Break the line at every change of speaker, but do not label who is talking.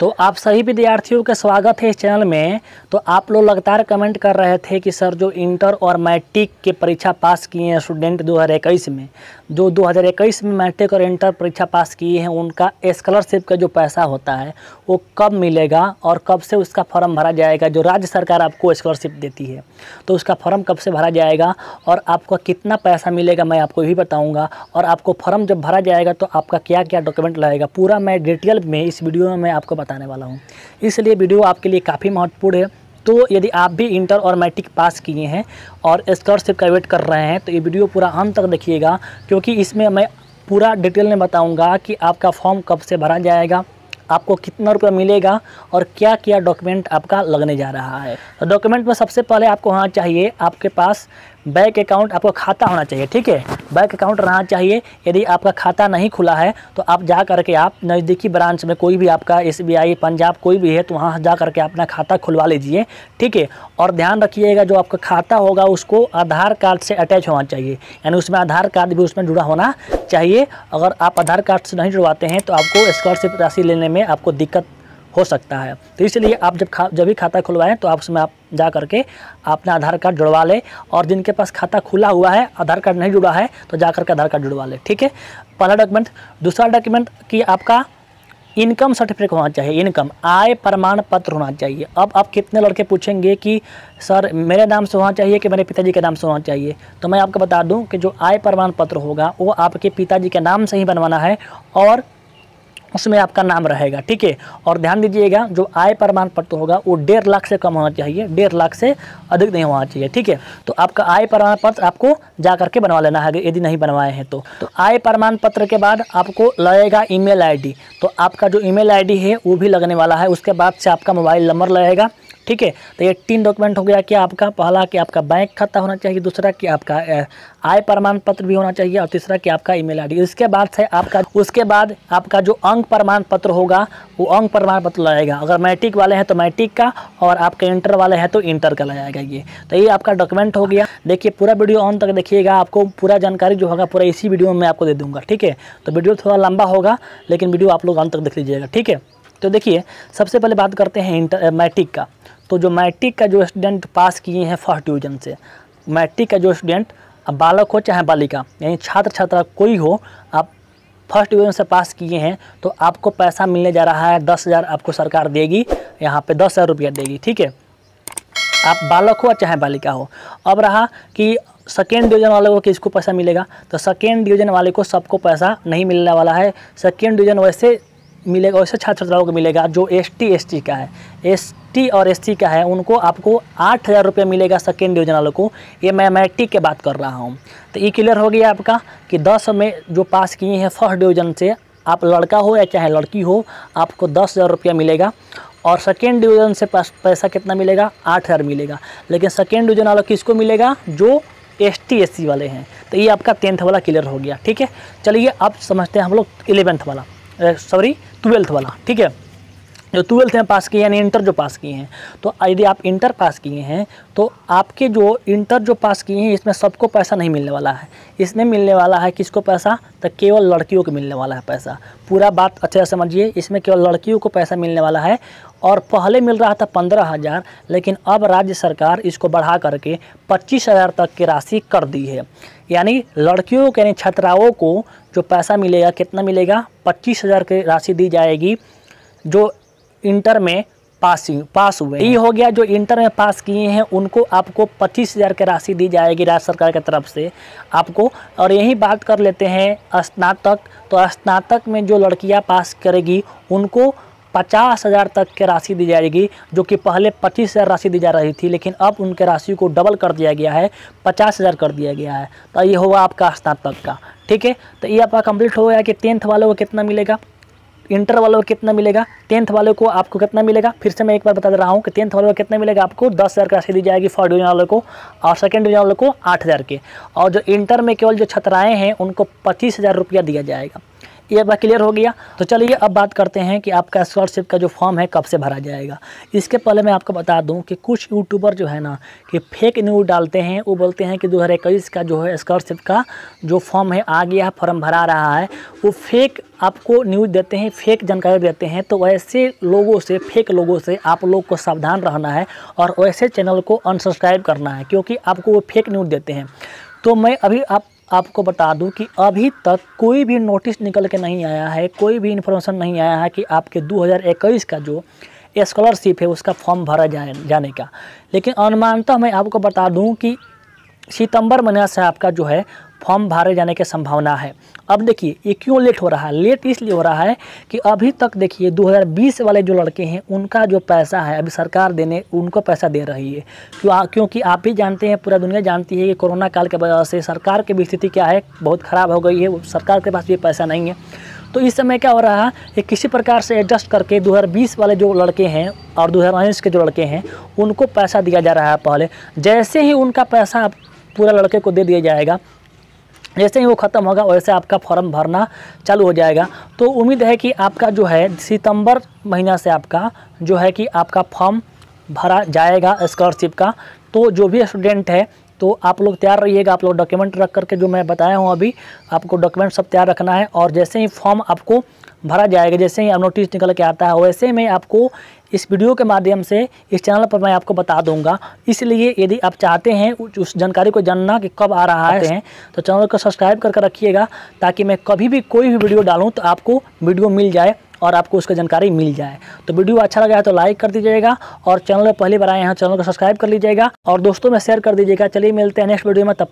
तो आप सभी विद्यार्थियों का स्वागत है इस चैनल में तो आप लोग लगातार कमेंट कर रहे थे कि सर जो इंटर और मैट्रिक के परीक्षा पास किए हैं स्टूडेंट 2021 में जो 2021 में मैट्रिक और इंटर परीक्षा पास किए हैं उनका स्कॉलरशिप का जो पैसा होता है वो कब मिलेगा और कब से उसका फॉर्म भरा जाएगा जो राज्य सरकार आपको स्कॉलरशिप देती है तो उसका फॉर्म कब से भरा जाएगा और आपका कितना पैसा मिलेगा मैं आपको भी बताऊँगा और आपको फॉर्म जब भरा जाएगा तो आपका क्या क्या डॉक्यूमेंट लगेगा पूरा मैं डिटेल में इस वीडियो में आपको बताने वाला हूँ इसलिए वीडियो आपके लिए काफ़ी महत्वपूर्ण है तो यदि आप भी इंटर और मैट्रिक पास किए हैं और स्कॉलरशिप का वेट कर रहे हैं तो ये वीडियो पूरा अंत तक देखिएगा क्योंकि इसमें मैं पूरा डिटेल में बताऊंगा कि आपका फॉर्म कब से भरा जाएगा आपको कितना रुपया मिलेगा और क्या क्या डॉक्यूमेंट आपका लगने जा रहा है डॉक्यूमेंट तो में सबसे पहले आपको हाँ चाहिए आपके पास बैंक अकाउंट आपका खाता होना चाहिए ठीक है बैंक अकाउंट रहना चाहिए यदि आपका खाता नहीं खुला है तो आप जा करके आप नज़दीकी ब्रांच में कोई भी आपका एस पंजाब कोई भी है तो वहाँ जा करके अपना खाता खुलवा लीजिए ठीक है और ध्यान रखिएगा जो आपका खाता होगा उसको आधार कार्ड से अटैच होना चाहिए यानी उसमें आधार कार्ड भी उसमें जुड़ा होना चाहिए अगर आप आधार कार्ड से नहीं जुड़वाते हैं तो आपको स्कॉलरशिप राशि लेने में आपको दिक्कत हो सकता है तो इसलिए आप जब खा जब भी खाता खुलवाएँ तो आप उसमें आप जा करके अपना आधार कार्ड जुड़वा लें और जिनके पास खाता खुला हुआ है आधार कार्ड नहीं जुड़ा है तो जा करके आधार कार्ड जुड़वा लें ठीक है पहला डॉक्यूमेंट दूसरा डॉक्यूमेंट कि आपका इनकम सर्टिफिकेट होना चाहिए इनकम आय प्रमाण पत्र होना चाहिए अब आप कितने लड़के पूछेंगे कि सर मेरे नाम से होना चाहिए कि मेरे पिताजी के नाम से होना चाहिए तो मैं आपको बता दूं कि जो आय प्रमाण पत्र होगा वो आपके पिताजी के नाम से ही बनवाना है और उसमें आपका नाम रहेगा ठीक है और ध्यान दीजिएगा जो आय प्रमाण पत्र होगा वो डेढ़ लाख से कम होना चाहिए डेढ़ लाख से अधिक नहीं होना चाहिए ठीक है तो आपका आय प्रमाण पत्र आपको जा करके बनवा लेना है यदि नहीं बनवाए हैं तो, तो आय प्रमाण पत्र के बाद आपको लगेगा आई डी तो आपका जो आई डी है वो भी लगने वाला है उसके बाद से आपका मोबाइल नंबर लगेगा ठीक है तो ये तीन डॉक्यूमेंट हो गया कि आपका पहला कि आपका बैंक खाता होना चाहिए दूसरा कि आपका आय प्रमाण पत्र भी होना चाहिए और तीसरा कि आपका ईमेल आईडी इसके बाद से आपका उसके बाद आपका जो अंक प्रमाण पत्र होगा वो अंक प्रमाण पत्र लगाएगा अगर मैट्रिक वाले हैं तो मैट्रिक का और आपके इंटर वाले हैं तो इंटर का लगाएगा ये तो ये आपका डॉक्यूमेंट हो गया देखिए पूरा वीडियो ऑन तक देखिएगा आपको पूरा जानकारी जो होगा पूरा इसी वीडियो में मैं आपको दे दूँगा ठीक है तो वीडियो थोड़ा लंबा होगा लेकिन वीडियो आप लोग अंत तक देख लीजिएगा ठीक है तो देखिए सबसे पहले बात करते हैं इंटर मैट्रिक का तो जो मैट्रिक का जो स्टूडेंट पास किए हैं फर्स्ट डिवीजन से मैट्रिक का जो स्टूडेंट बालक हो चाहे बालिका यानी छात्र छात्रा कोई हो आप फर्स्ट डिवीजन से पास किए हैं तो आपको पैसा मिलने जा रहा है दस हज़ार आपको सरकार देगी यहाँ पे दस हज़ार रुपया देगी ठीक है आप बालक हो चाहे बालिका हो अब रहा कि सेकेंड डिवीजन वाले को किसको पैसा मिलेगा तो सेकेंड डिवीजन वाले को सबको पैसा नहीं मिलने वाला है सेकेंड डिवीजन वैसे मिलेगा वैसे छात्र छात्राओं को मिलेगा जो एस टी का है एस टी और एस का है उनको आपको आठ हज़ार रुपये मिलेगा सेकेंड डिवीजन वालों को ये मैं मैट्रिक के बात कर रहा हूँ तो ये क्लियर हो गया आपका कि दस में जो पास किए हैं फर्स्ट डिवीजन से आप लड़का हो या चाहे लड़की हो आपको दस हज़ार रुपया मिलेगा और सेकेंड डिवीज़न से पास पैसा कितना मिलेगा आठ हज़ार मिलेगा लेकिन सेकेंड डिवीज़न वाला किसको मिलेगा जो एस टी वाले हैं तो ये आपका टेंथ वाला क्लियर हो गया ठीक है चलिए अब समझते हैं हम लोग इलेवेंथ वाला सॉरी ट्वेल्थ वाला ठीक है जो ट्वेल्थ में पास किए यानी इंटर जो पास किए हैं तो यदि आप इंटर पास किए हैं तो आपके जो इंटर जो पास किए हैं इसमें सबको पैसा नहीं मिलने वाला है इसमें मिलने वाला है किसको पैसा तो केवल लड़कियों को मिलने वाला है पैसा पूरा बात अच्छे से समझिए इसमें केवल लड़कियों को पैसा मिलने वाला है और पहले मिल रहा था पंद्रह हज़ार लेकिन अब राज्य सरकार इसको बढ़ा करके पच्चीस हज़ार तक की राशि कर दी है यानी लड़कियों के यानी छात्राओं को जो पैसा मिलेगा कितना मिलेगा पच्चीस हज़ार की राशि दी जाएगी जो इंटर में पास पास हुए ये हो गया जो इंटर में पास किए हैं उनको आपको पच्चीस हज़ार की राशि दी जाएगी राज्य सरकार की तरफ से आपको और यही बात कर लेते हैं स्नातक तो स्नातक में जो लड़कियां पास करेगी उनको पचास हज़ार तक की राशि दी जाएगी जो कि पहले पच्चीस हज़ार राशि दी जा रही थी लेकिन अब उनके राशि को डबल कर दिया गया है पचास हज़ार कर दिया गया है तो ये होगा आपका स्नातक का ठीक है तो ये आपका कंप्लीट हो गया कि टेंथ वालों को कितना मिलेगा इंटर वालों को कितना मिलेगा टेंथ वालों को आपको कितना मिलेगा फिर से मैं एक बार बता दे रहा हूँ कि टेंथ वालों को कितना मिलेगा आपको दस हज़ार की राशि दी जाएगी फर्स्ट डिवीजन वालों को और सेकेंड डिवीजन वालों को आठ हज़ार के और जो इंटर में केवल जो छात्राएँ हैं उनको पच्चीस हज़ार रुपया दिया जाएगा ये बात क्लियर हो गया तो चलिए अब बात करते हैं कि आपका स्कॉलरशिप का जो फॉर्म है कब से भरा जाएगा इसके पहले मैं आपको बता दूं कि कुछ यूट्यूबर जो है ना कि फेक न्यूज़ डालते हैं वो बोलते हैं कि दो का जो है स्कॉलरशिप का जो फॉर्म है आ गया फॉर्म भरा रहा है वो फेक आपको न्यूज़ देते हैं फेक जानकारी देते हैं तो वैसे लोगों से फेक लोगों से आप लोग को सावधान रहना है और वैसे चैनल को अनसब्सक्राइब करना है क्योंकि आपको वो फेक न्यूज़ देते हैं तो मैं अभी आप आपको बता दूं कि अभी तक कोई भी नोटिस निकल के नहीं आया है कोई भी इन्फॉर्मेशन नहीं आया है कि आपके 2021 का जो स्कॉलरशिप है उसका फॉर्म भरा जाए जाने का लेकिन अनुमानतः मैं आपको बता दूं कि सितंबर महीना से आपका जो है फॉर्म भरे जाने की संभावना है अब देखिए ये क्यों लेट हो रहा है लेट इसलिए हो रहा है कि अभी तक देखिए 2020 वाले जो लड़के हैं उनका जो पैसा है अभी सरकार देने उनको पैसा दे रही है क्यों क्योंकि आप ही जानते हैं पूरा दुनिया जानती है कि कोरोना काल के वजह से सरकार की भी स्थिति क्या है बहुत ख़राब हो गई है सरकार के पास भी पैसा नहीं है तो इस समय क्या हो रहा है कि किसी प्रकार से एडजस्ट करके 2020 वाले जो लड़के हैं और दो के जो लड़के हैं उनको पैसा दिया जा रहा है पहले जैसे ही उनका पैसा पूरा लड़के को दे दिया जाएगा जैसे ही वो ख़त्म होगा वैसे आपका फॉर्म भरना चालू हो जाएगा तो उम्मीद है कि आपका जो है सितंबर महीना से आपका जो है कि आपका फॉर्म भरा जाएगा स्कॉलरशिप का तो जो भी स्टूडेंट है तो आप लोग तैयार रहिएगा आप लोग डॉक्यूमेंट रख करके जो मैं बताया हूँ अभी आपको डॉक्यूमेंट सब तैयार रखना है और जैसे ही फॉर्म आपको भरा जाएगा जैसे ही आप नोटिस निकल के आता है वैसे मैं आपको इस वीडियो के माध्यम से इस चैनल पर मैं आपको बता दूंगा इसलिए यदि आप चाहते हैं उस जानकारी को जानना कि कब आ रहा है तो चैनल को सब्सक्राइब करके रखिएगा ताकि मैं कभी भी कोई भी वीडियो डालूँ तो आपको वीडियो मिल जाए और आपको उसका जानकारी मिल जाए तो वीडियो अच्छा लगा है तो लाइक कर दीजिएगा और चैनल पर पहली बार आए हैं चैनल तो को सब्सक्राइब कर लीजिएगा और दोस्तों में शेयर कर दीजिएगा चलिए मिलते हैं नेक्स्ट वीडियो में तब